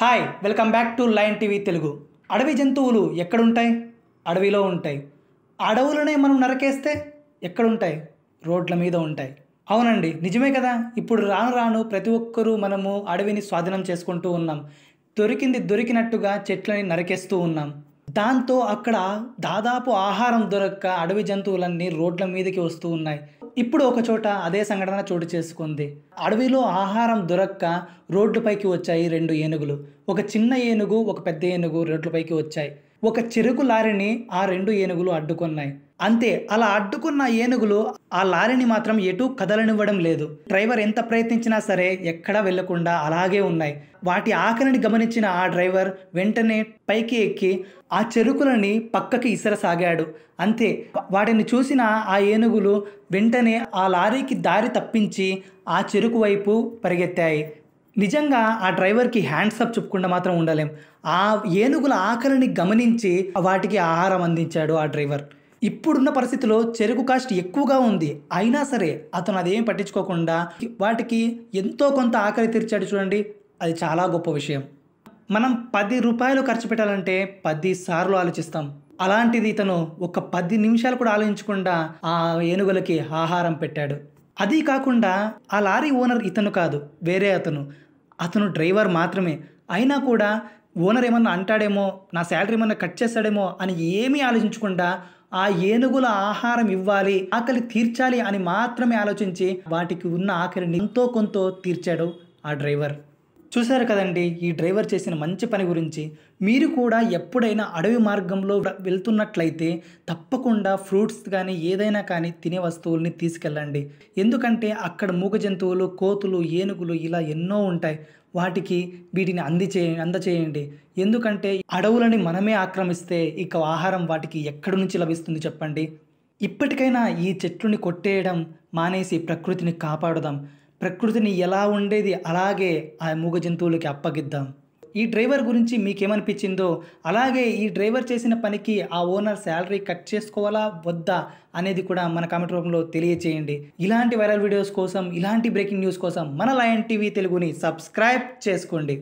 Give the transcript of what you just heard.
hi welcome back to Line TV Telugu అడవి జంతువులు ఎక్కడుంటాయి అడవిలో ఉంటాయి అడవులనే మనం నరకేస్తే ఎక్కడుంటాయి రోడ్ల మీద ఉంటాయి అవునండి నిజమే కదా ఇప్పుడు రాను రాను ప్రతి ఒక్కరూ మనము అడవిని స్వాధీనం చేసుకుంటూ ఉన్నాం దొరికింది దొరికినట్టుగా చెట్లని నరికేస్తూ ఉన్నాం దాంతో అక్కడ దాదాపు ఆహారం దొరక్క అడవి జంతువులన్నీ రోడ్ల మీదకి వస్తూ ఉన్నాయి ఇప్పుడు ఒక చోట అదే సంఘటన చోటు చేసుకుంది అడవిలో ఆహారం దొరక్క రోడ్లపైకి వచ్చాయి రెండు ఏనుగులు ఒక చిన్న ఏనుగు ఒక పెద్ద ఏనుగు రోడ్లపైకి వచ్చాయి ఒక చెరుకు లారీని ఆ రెండు ఏనుగులు అడ్డుకున్నాయి అంతే అలా అడ్డుకున్న ఏనుగులు ఆ లారీని మాత్రం ఎటు కదలనివ్వడం లేదు డ్రైవర్ ఎంత ప్రయత్నించినా సరే ఎక్కడా వెళ్లకుండా అలాగే ఉన్నాయి వాటి ఆకలిని గమనించిన ఆ డ్రైవర్ వెంటనే పైకి ఎక్కి ఆ చెరుకులని పక్కకి ఇసరసాగాడు అంతే వాటిని చూసిన ఆ ఏనుగులు వెంటనే ఆ లారీకి దారి తప్పించి ఆ చెరుకు వైపు పరిగెత్తాయి నిజంగా ఆ డ్రైవర్కి హ్యాండ్సప్ చెప్పుకుండా మాత్రం ఉండలేం ఆ ఏనుగుల ఆకలిని గమనించి వాటికి ఆహారం అందించాడు ఆ డ్రైవర్ ఇప్పుడున్న పరిస్థితిలో చెరుకు కాస్ట్ ఎక్కువగా ఉంది అయినా సరే అతను అదేమి పట్టించుకోకుండా వాటికి ఎంతో కొంత ఆకలి తీర్చాడు చూడండి అది చాలా గొప్ప విషయం మనం పది రూపాయలు ఖర్చు పెట్టాలంటే పది సార్లు ఆలోచిస్తాం అలాంటిది ఇతను ఒక పది నిమిషాలు కూడా ఆలోచించకుండా ఆ ఏనుగులకి ఆహారం పెట్టాడు అది కాకుండా ఆ లారీ ఓనర్ ఇతను కాదు వేరే అతను అతను డ్రైవర్ మాత్రమే అయినా కూడా ఓనర్ ఏమన్నా అంటాడేమో నా శాలరీ ఏమన్నా కట్ చేస్తాడేమో అని ఏమీ ఆలోచించకుండా ఆ ఏనుగుల ఆహారం ఇవ్వాలి ఆకలి తీర్చాలి అని మాత్రమే ఆలోచించి వాటికి ఉన్న ఆకలిని ఎంతో కొంత తీర్చాడు ఆ డ్రైవర్ చూశారు కదండి ఈ డ్రైవర్ చేసిన మంచి పని గురించి మీరు కూడా ఎప్పుడైనా అడవి మార్గంలో వెళ్తున్నట్లయితే తప్పకుండా ఫ్రూట్స్ కానీ ఏదైనా కానీ తినే వస్తువుల్ని తీసుకెళ్ళండి ఎందుకంటే అక్కడ మూగ జంతువులు కోతులు ఏనుగులు ఇలా ఎన్నో ఉంటాయి వాటికి వీటిని అందిచే అందచేయండి ఎందుకంటే అడవులని మనమే ఆక్రమిస్తే ఇక ఆహారం వాటికి ఎక్కడి నుంచి లభిస్తుంది చెప్పండి ఇప్పటికైనా ఈ చెట్లుని కొట్టేయడం మానేసి ప్రకృతిని కాపాడుదాం ప్రకృతిని ఎలా ఉండేది అలాగే ఆ మూగ జంతువులకి అప్పగిద్దాం ఈ డ్రైవర్ గురించి మీకేమనిపించిందో అలాగే ఈ డ్రైవర్ చేసిన పనికి ఆ ఓనర్ శాలరీ కట్ చేసుకోవాలా వద్దా అనేది కూడా మన కామెంట్ రూపంలో తెలియచేయండి ఇలాంటి వైరల్ వీడియోస్ కోసం ఇలాంటి బ్రేకింగ్ న్యూస్ కోసం మన లయన్ టీవీ తెలుగుని సబ్స్క్రైబ్ చేసుకోండి